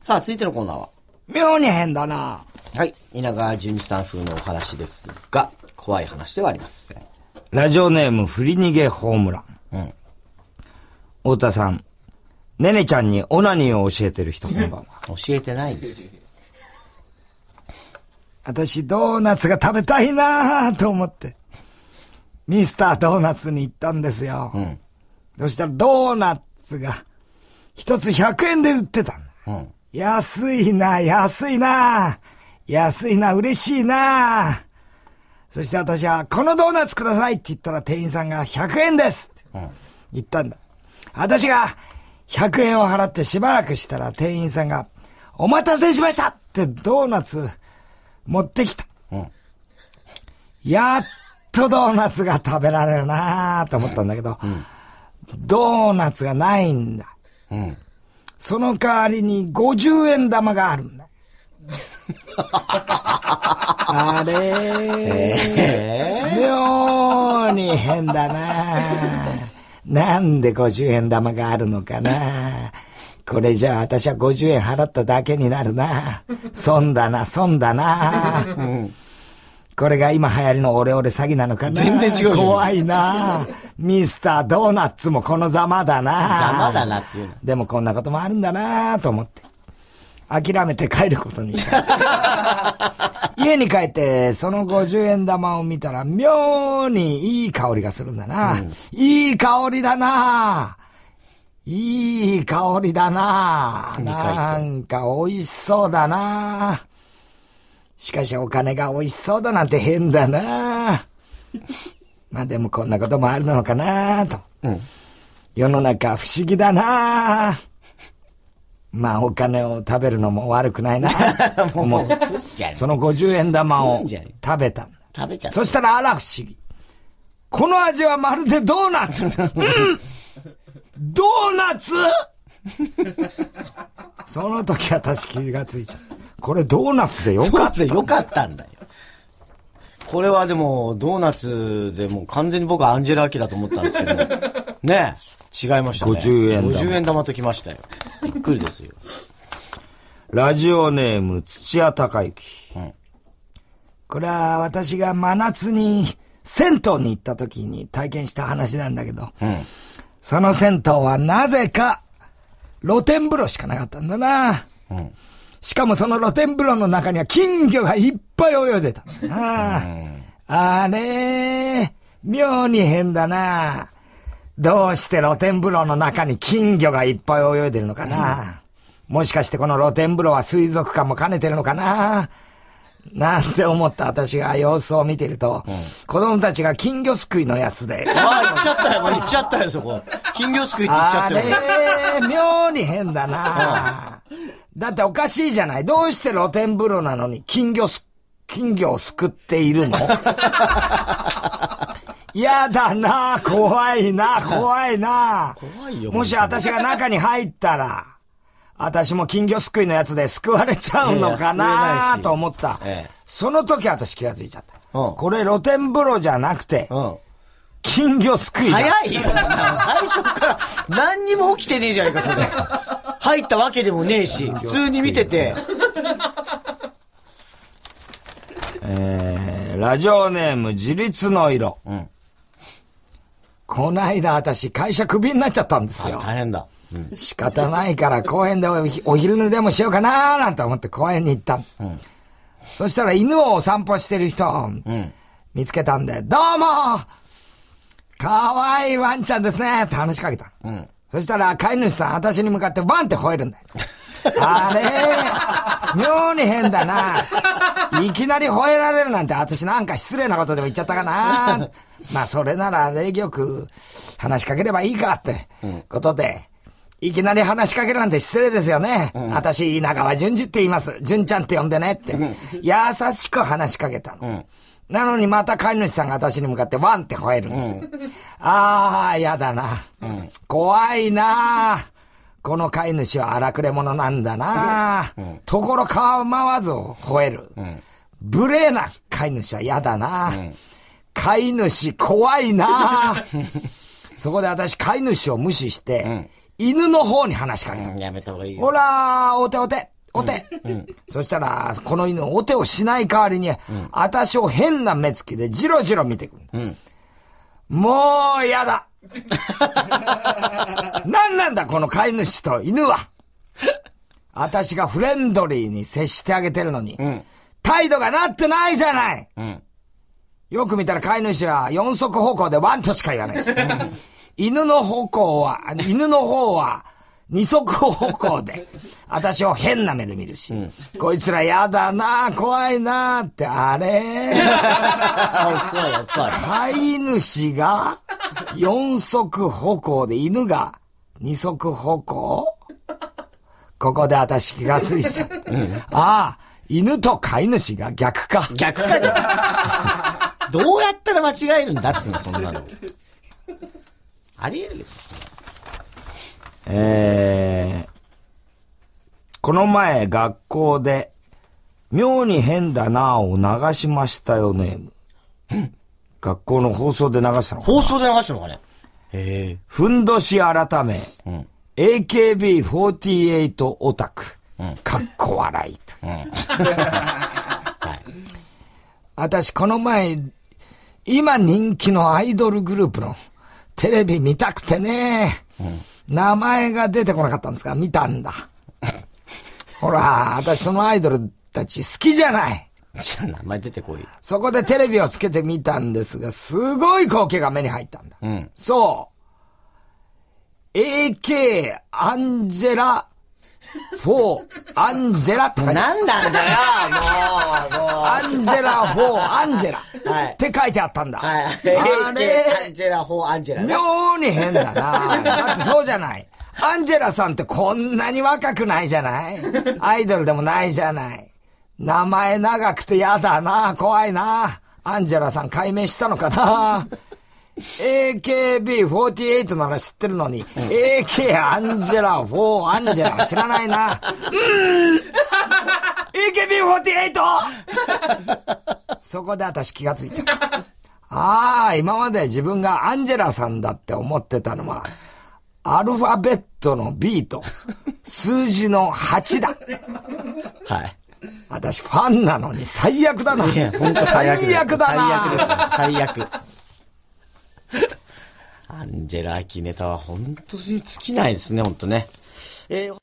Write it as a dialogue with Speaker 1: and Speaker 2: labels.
Speaker 1: さあ、続いてのコーナーは妙に変だなはい。稲川淳二さん風のお話ですが、怖い話ではありません。ラジオネーム、振り逃げホームラン。うん。太田さん、ねねちゃんにオナニーを教えてる人、こんばんは。教えてないですよ。私、ドーナツが食べたいなと思って、ミスタードーナツに行ったんですよ。うん。そしたら、ドーナツが、一つ100円で売ってたんだ。うん。安いな、安いな、安いな、嬉しいな。そして私は、このドーナツくださいって言ったら店員さんが100円ですって言ったんだ。私が100円を払ってしばらくしたら店員さんが、お待たせしましたってドーナツ持ってきた。うん、やっとドーナツが食べられるなと思ったんだけど、うん、ドーナツがないんだ。うんその代わりに50円玉があるんだ。あれ、えー、妙に変だな。なんで50円玉があるのかな。これじゃあ私は50円払っただけになるな。損だな、損だな。うんこれが今流行りのオレオレ詐欺なのかな全然違う。怖いなミスタードーナツもこのざまだなざまだなっていうでもこんなこともあるんだなと思って。諦めて帰ることにした。家に帰って、その50円玉を見たら、妙にいい香りがするんだな。うん、いい香りだないい香りだななんか美味しそうだなしかしお金が美味しそうだなんて変だな まあでもこんなこともあるのかなと、うん。世の中不思議だなまあお金を食べるのも悪くないな もう、その50円玉を食べた。食べちゃった。そしたらあら不思議。この味はまるでドーナツ、うん、ドーナツ その時私気がついちゃった。これドーナツでよかった。よかったんだよ。これはでも、ドーナツでも完全に僕はアンジェラ・アキだと思ったんですけど、ね違いましたね。50円玉。50円玉ときましたよ。びっくりですよ。ラジオネーム、土屋隆之。うん、これは私が真夏に銭湯に行った時に体験した話なんだけど、うん、その銭湯はなぜか露天風呂しかなかったんだな。うんしかもその露天風呂の中には金魚がいっぱい泳いでた。ああ、あれ妙に変だな。どうして露天風呂の中に金魚がいっぱい泳いでるのかな。もしかしてこの露天風呂は水族館も兼ねてるのかな。なんて思った私が様子を見てると、うん、子供たちが金魚すくいのやつで。ああ、行っちゃったよ、行っちゃったよ、そこ。金魚すくいって行っちゃったよ。あれ、妙に変だな。だっておかしいじゃない。どうして露天風呂なのに金魚す、金魚を救っているの嫌 だな怖いな怖いな怖いよ。もし私が中に入ったら、私も金魚すくいのやつで救われちゃうのかなと思った。ええ、その時私気がついちゃった。うん、これ露天風呂じゃなくて、うん金魚すくい。早いよ、最初から。何にも起きてねえじゃねえか、それ。入ったわけでもねえし、普通に見てて。えー、ラジオネーム、自立の色。うん。こないだ私、会社クビになっちゃったんですよ。大変だ。うん、仕方ないから公園でお昼寝でもしようかなーなんて思って公園に行った。うん、そしたら犬をお散歩してる人、うん、見つけたんで、どうもかわいいワンちゃんですねって話しかけた。うん、そしたら、飼い主さん、私に向かってバンって吠えるんだよ。あれ妙に変だな。いきなり吠えられるなんて、私なんか失礼なことでも言っちゃったかな。まあ、それなら、礼儀よく話しかければいいかって、ことで、いきなり話しかけるなんて失礼ですよね。うん、私、田川淳二って言います。淳ちゃんって呼んでねって。優しく話しかけたの。うんなのにまた飼い主さんが私に向かってワンって吠える。うん、ああ、やだな。うん、怖いな。この飼い主は荒くれ者なんだな。うん、ところ構わず吠える。うん、無礼な飼い主はやだな。飼い主怖いな。そこで私飼い主を無視して、犬の方に話しかけた。やめた方がいいほら、おておて。お手、うん、そしたら、この犬、お手をしない代わりに、うん、私を変な目つきでじろじろ見てくる。うん、もう、やだ。何 なんだ、この飼い主と犬は。私がフレンドリーに接してあげてるのに、うん、態度がなってないじゃない、うん、よく見たら飼い主は四足歩行でワンとしか言わない。うん、犬の方向は、犬の方は、二足歩行で、私を変な目で見るし、うん、こいつらやだな怖いなって、あれ 飼い主が、四足歩行で犬が、二足歩行ここで私気がついちゃった。うん、ああ、犬と飼い主が逆か。逆かどうやったら間違えるんだっつうの、そんなの。あり得るよ。えー、この前学校で、妙に変だなぁを流しましたよね。学校の放送で流したの放送で流したのかねええ。ふんどし改め、うん、AKB48 オタク、うん、かっこ笑いと。うん 私この前、今人気のアイドルグループのテレビ見たくてね、うん名前が出てこなかったんですか見たんだ。ほら、私そのアイドルたち好きじゃない。じゃあ名前出てこい。そこでテレビをつけてみたんですが、すごい光景が目に入ったんだ。うん。そう。AK アンジェラフォー、アンジェラって書いてあった。なんだよ、もう、もう。アンジェラ、フォー、アンジェラ。はい。って書いてあったんだ。はい。あれ、アンジェラ、フォー、アンジェラ、妙に変だな。だってそうじゃない。アンジェラさんってこんなに若くないじゃないアイドルでもないじゃない。名前長くて嫌だな。怖いな。アンジェラさん解明したのかな AKB48 なら知ってるのに、うん、AK アンジェラ4アンジェラ知らないな。うん !AKB48! そこで私気がついちゃった。ああ、今まで自分がアンジェラさんだって思ってたのは、アルファベットの B と数字の8だ。はい。私ファンなのに最悪だな。最悪だな。最悪ですよ。最悪。ジェラーキーネタは本当に尽きないですね、本当ね。えー